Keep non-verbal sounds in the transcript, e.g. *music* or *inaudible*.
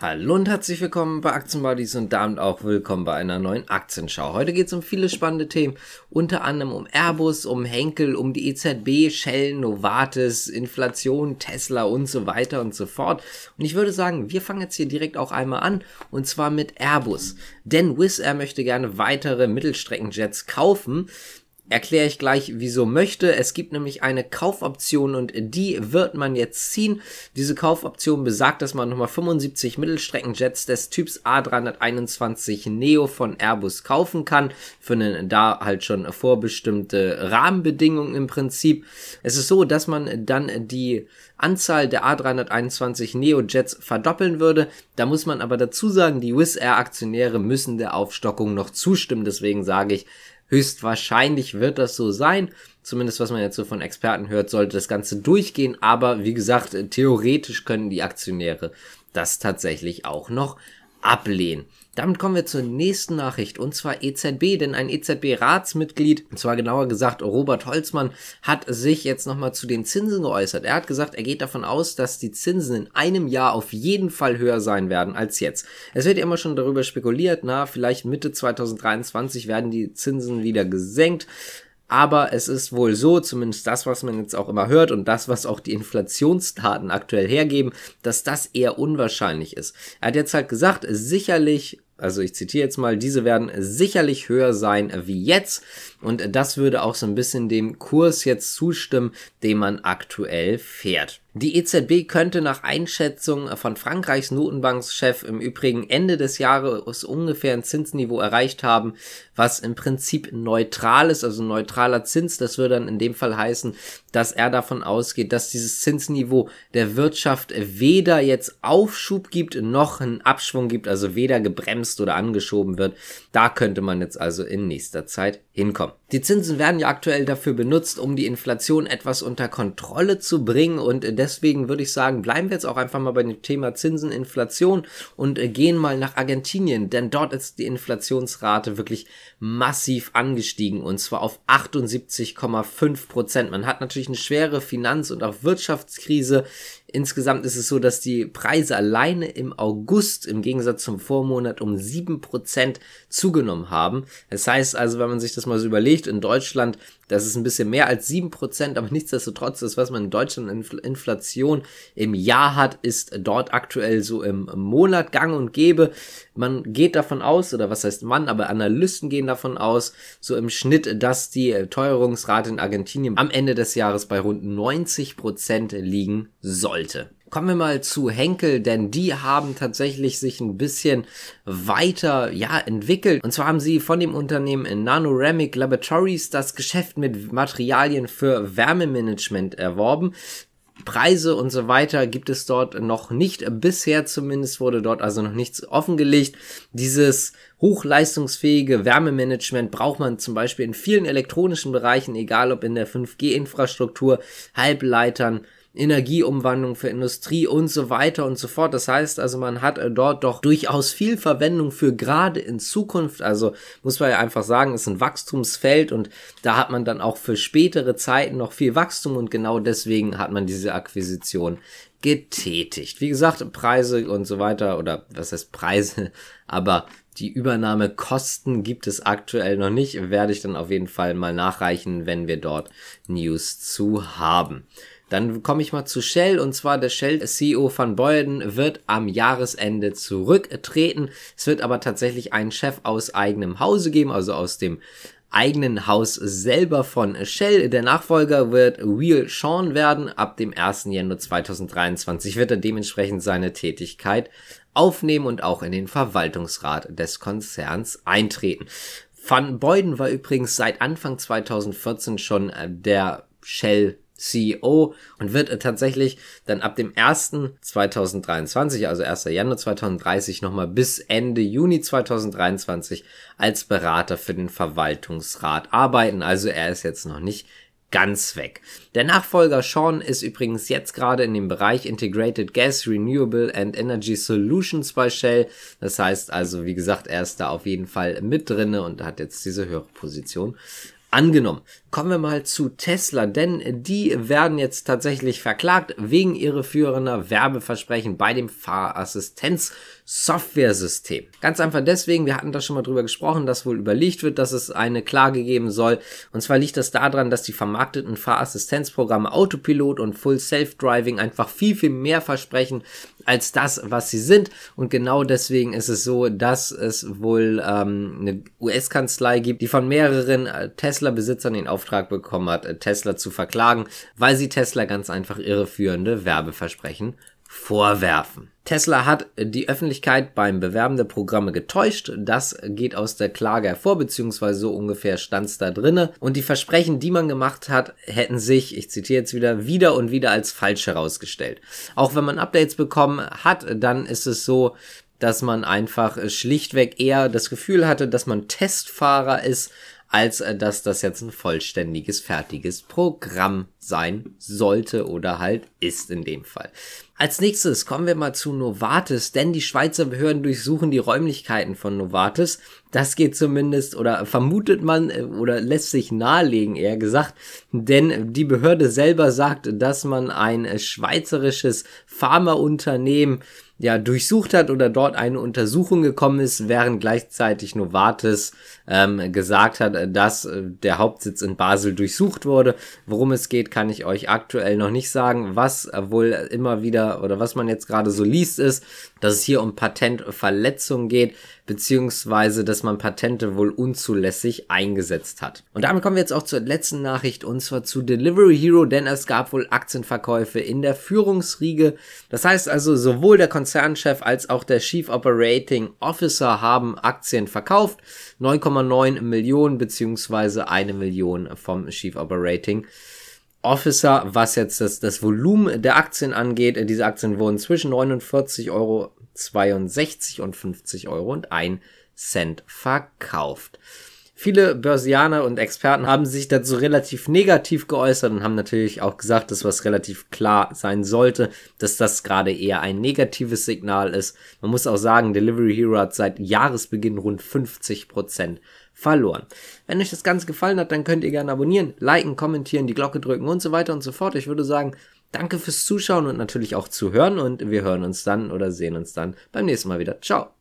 Hallo und herzlich willkommen bei Aktienbuddies und damit auch willkommen bei einer neuen Aktienschau. Heute geht es um viele spannende Themen, unter anderem um Airbus, um Henkel, um die EZB, Shell, Novartis, Inflation, Tesla und so weiter und so fort. Und ich würde sagen, wir fangen jetzt hier direkt auch einmal an und zwar mit Airbus. Denn Wizz Air möchte gerne weitere Mittelstreckenjets kaufen erkläre ich gleich, wieso möchte. Es gibt nämlich eine Kaufoption und die wird man jetzt ziehen. Diese Kaufoption besagt, dass man nochmal 75 Mittelstreckenjets des Typs A321 Neo von Airbus kaufen kann. Für eine da halt schon vorbestimmte Rahmenbedingungen im Prinzip. Es ist so, dass man dann die Anzahl der A321 Neo-Jets verdoppeln würde. Da muss man aber dazu sagen, die Wizz Air Aktionäre müssen der Aufstockung noch zustimmen. Deswegen sage ich, Höchstwahrscheinlich wird das so sein. Zumindest was man jetzt so von Experten hört, sollte das Ganze durchgehen. Aber wie gesagt, äh, theoretisch können die Aktionäre das tatsächlich auch noch ablehnen. Damit kommen wir zur nächsten Nachricht und zwar EZB, denn ein EZB-Ratsmitglied, und zwar genauer gesagt Robert Holzmann, hat sich jetzt nochmal zu den Zinsen geäußert. Er hat gesagt, er geht davon aus, dass die Zinsen in einem Jahr auf jeden Fall höher sein werden als jetzt. Es wird ja immer schon darüber spekuliert, na, vielleicht Mitte 2023 werden die Zinsen wieder gesenkt. Aber es ist wohl so, zumindest das, was man jetzt auch immer hört und das, was auch die Inflationsdaten aktuell hergeben, dass das eher unwahrscheinlich ist. Er hat jetzt halt gesagt, sicherlich, also ich zitiere jetzt mal, diese werden sicherlich höher sein wie jetzt. Und das würde auch so ein bisschen dem Kurs jetzt zustimmen, den man aktuell fährt. Die EZB könnte nach Einschätzung von Frankreichs Notenbankschef im Übrigen Ende des Jahres ungefähr ein Zinsniveau erreicht haben, was im Prinzip neutral ist, also neutraler Zins. Das würde dann in dem Fall heißen, dass er davon ausgeht, dass dieses Zinsniveau der Wirtschaft weder jetzt Aufschub gibt noch einen Abschwung gibt, also weder gebremst oder angeschoben wird. Da könnte man jetzt also in nächster Zeit hinkommen. Die Zinsen werden ja aktuell dafür benutzt, um die Inflation etwas unter Kontrolle zu bringen und deswegen würde ich sagen, bleiben wir jetzt auch einfach mal bei dem Thema Zinsen, Inflation und äh, gehen mal nach Argentinien, denn dort ist die Inflationsrate wirklich massiv angestiegen und zwar auf 78,5 Prozent. Man hat natürlich eine schwere Finanz- und auch Wirtschaftskrise Insgesamt ist es so, dass die Preise alleine im August im Gegensatz zum Vormonat um sieben Prozent zugenommen haben. Das heißt also, wenn man sich das mal so überlegt, in Deutschland, das ist ein bisschen mehr als sieben Prozent, aber nichtsdestotrotz, das, was man in Deutschland in Inflation im Jahr hat, ist dort aktuell so im Monat gang und gäbe. Man geht davon aus, oder was heißt man, aber Analysten gehen davon aus, so im Schnitt, dass die Teuerungsrate in Argentinien am Ende des Jahres bei rund 90 Prozent liegen soll sollte. Kommen wir mal zu Henkel, denn die haben tatsächlich sich ein bisschen weiter ja, entwickelt. Und zwar haben sie von dem Unternehmen Nanoramic Laboratories das Geschäft mit Materialien für Wärmemanagement erworben. Preise und so weiter gibt es dort noch nicht. Bisher zumindest wurde dort also noch nichts offengelegt. Dieses hochleistungsfähige Wärmemanagement braucht man zum Beispiel in vielen elektronischen Bereichen, egal ob in der 5G-Infrastruktur, Halbleitern, Energieumwandlung für Industrie und so weiter und so fort. Das heißt also, man hat äh, dort doch durchaus viel Verwendung für gerade in Zukunft. Also muss man ja einfach sagen, ist ein Wachstumsfeld und da hat man dann auch für spätere Zeiten noch viel Wachstum und genau deswegen hat man diese Akquisition getätigt. Wie gesagt, Preise und so weiter oder was heißt Preise, *laughs* aber die Übernahmekosten gibt es aktuell noch nicht, werde ich dann auf jeden Fall mal nachreichen, wenn wir dort News zu haben. Dann komme ich mal zu Shell und zwar der Shell-CEO Van Boyden wird am Jahresende zurücktreten. Es wird aber tatsächlich einen Chef aus eigenem Hause geben, also aus dem eigenen Haus selber von Shell. Der Nachfolger wird Will Sean werden. Ab dem 1. Januar 2023 wird er dementsprechend seine Tätigkeit aufnehmen und auch in den Verwaltungsrat des Konzerns eintreten. Van Beuden war übrigens seit Anfang 2014 schon äh, der Shell CEO und wird äh, tatsächlich dann ab dem 1. 2023, also 1. Januar 2030 nochmal bis Ende Juni 2023 als Berater für den Verwaltungsrat arbeiten. Also er ist jetzt noch nicht ganz weg. Der Nachfolger Sean ist übrigens jetzt gerade in dem Bereich Integrated Gas, Renewable and Energy Solutions bei Shell. Das heißt also, wie gesagt, er ist da auf jeden Fall mit drinne und hat jetzt diese höhere Position angenommen. Kommen wir mal zu Tesla, denn die werden jetzt tatsächlich verklagt wegen irreführender Werbeversprechen bei dem Fahrassistenz-Software-System. Ganz einfach deswegen, wir hatten da schon mal drüber gesprochen, dass wohl überlegt wird, dass es eine Klage geben soll. Und zwar liegt das daran, dass die vermarkteten Fahrassistenzprogramme Autopilot und Full Self-Driving einfach viel, viel mehr versprechen als das, was sie sind. Und genau deswegen ist es so, dass es wohl ähm, eine US-Kanzlei gibt, die von mehreren äh, Tesla-Besitzern den Auftrag bekommen hat, äh, Tesla zu verklagen, weil sie Tesla ganz einfach irreführende Werbeversprechen vorwerfen. Tesla hat die Öffentlichkeit beim Bewerben der Programme getäuscht. Das geht aus der Klage hervor, beziehungsweise so ungefähr stand es da drinne. Und die Versprechen, die man gemacht hat, hätten sich, ich zitiere jetzt wieder, wieder und wieder als falsch herausgestellt. Auch wenn man Updates bekommen hat, dann ist es so, dass man einfach schlichtweg eher das Gefühl hatte, dass man Testfahrer ist als äh, dass das jetzt ein vollständiges, fertiges Programm sein sollte oder halt ist in dem Fall. Als nächstes kommen wir mal zu Novartis, denn die Schweizer Behörden durchsuchen die Räumlichkeiten von Novartis. Das geht zumindest oder vermutet man äh, oder lässt sich nahelegen, eher gesagt, denn die Behörde selber sagt, dass man ein schweizerisches Pharmaunternehmen ja durchsucht hat oder dort eine Untersuchung gekommen ist, während gleichzeitig Novartis ähm, gesagt hat, äh, dass äh, der Hauptsitz in Basel durchsucht wurde. Worum es geht, kann ich euch aktuell noch nicht sagen. Was äh, wohl immer wieder oder was man jetzt gerade so liest, ist, dass es hier um Patentverletzungen geht beziehungsweise dass man Patente wohl unzulässig eingesetzt hat. Und damit kommen wir jetzt auch zur letzten Nachricht und zwar zu Delivery Hero, denn es gab wohl Aktienverkäufe in der Führungsriege. Das heißt also, sowohl der Konzernchef als auch der Chief Operating Officer haben Aktien verkauft. 9,9 Millionen beziehungsweise eine Million vom Chief Operating Officer, was jetzt das, das Volumen der Aktien angeht. Diese Aktien wurden zwischen 49 Euro 62 und 50 Euro und 1 Cent verkauft. Viele Börsianer und Experten haben sich dazu relativ negativ geäußert und haben natürlich auch gesagt, dass was relativ klar sein sollte, dass das gerade eher ein negatives Signal ist. Man muss auch sagen, Delivery Hero hat seit Jahresbeginn rund 50 Prozent verloren. Wenn euch das Ganze gefallen hat, dann könnt ihr gerne abonnieren, liken, kommentieren, die Glocke drücken und so weiter und so fort. Ich würde sagen, Danke fürs Zuschauen und natürlich auch zu hören und wir hören uns dann oder sehen uns dann beim nächsten Mal wieder. Ciao.